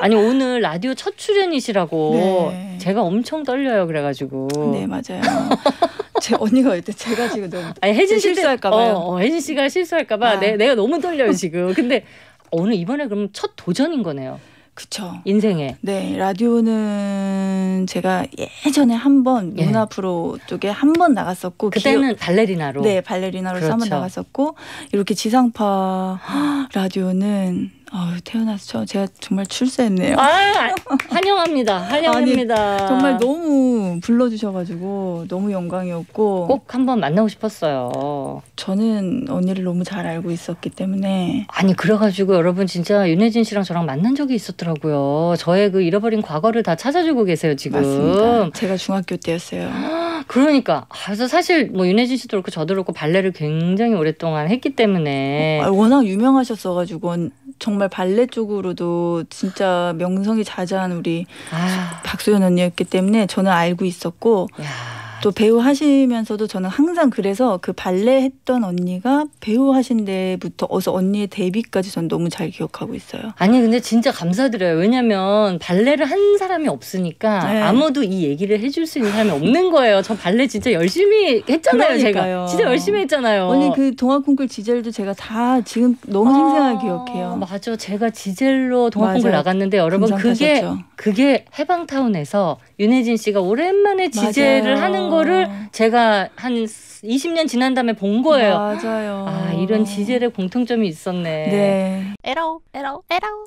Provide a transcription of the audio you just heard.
아니 오늘 라디오 첫 출연이시라고 네. 제가 엄청 떨려요 그래가지고 네 맞아요. 제 언니가 올때 제가 지금 너무 아니 혜진 실수할까봐요. 어, 어, 혜진 씨가 네. 실수할까봐 아. 네, 내, 가 너무 떨려요 지금. 근데 오늘 이번에 그럼 첫 도전인 거네요. 그쵸. 인생에. 네, 라디오는 제가 예전에 한번 문화 예. 프로 쪽에 한 번 나갔었고 그때는 기 발레리나로. 네, 발레리나로 그렇죠. 한번 나갔었고 이렇게 지상파 라디오는 아휴 태어나서 저 제가 정말 출세했네요. 아, 환영합니다. 환영합니다. 아니, 정말 너무 불러주셔가지고 너무 영광이었고 꼭 한 번 만나고 싶었어요. 저는 언니를 너무 잘 알고 있었기 때문에 아니 그래가지고 여러분 진짜 윤혜진 씨랑 저랑 만난 적이 있었더라고요. 저의 그 잃어버린 과거를 다 찾아주고 계세요 지금. 맞습니다. 제가 중학교 때였어요. 그러니까 아, 그래서 사실 뭐 윤혜진 씨도 그렇고 저도 그렇고 발레를 굉장히 오랫동안 했기 때문에 어, 아, 워낙 유명하셨어가지고. 정말 발레 쪽으로도 진짜 명성이 자자한 우리 아. 박소연 언니였기 때문에 저는 알고 있었고 야. 또 배우 하시면서도 저는 항상 그래서 그 발레 했던 언니가 배우 하신 데부터 어서 언니의 데뷔까지 전 너무 잘 기억하고 있어요. 아니 근데 진짜 감사드려요. 왜냐면 발레를 한 사람이 없으니까 네. 아무도 이 얘기를 해줄 수 있는 사람이 없는 거예요. 저 발레 진짜 열심히 했잖아요. 그러니까요. 제가 진짜 열심히 했잖아요. 언니 그 동화 콩쿨 지젤도 제가 다 지금 너무 아, 생생하게 아, 기억해요. 맞아. 제가 지젤로 동화 콩쿨 나갔는데 여러분 그게 그게 해방타운에서 윤혜진 씨가 오랜만에 지젤을 하는 이런 거를 아. 제가 한 20년 지난 다음에 본 거예요. 맞아요. 아, 이런 지젤의 공통점이 있었네. 네. 에러, 에러, 에러.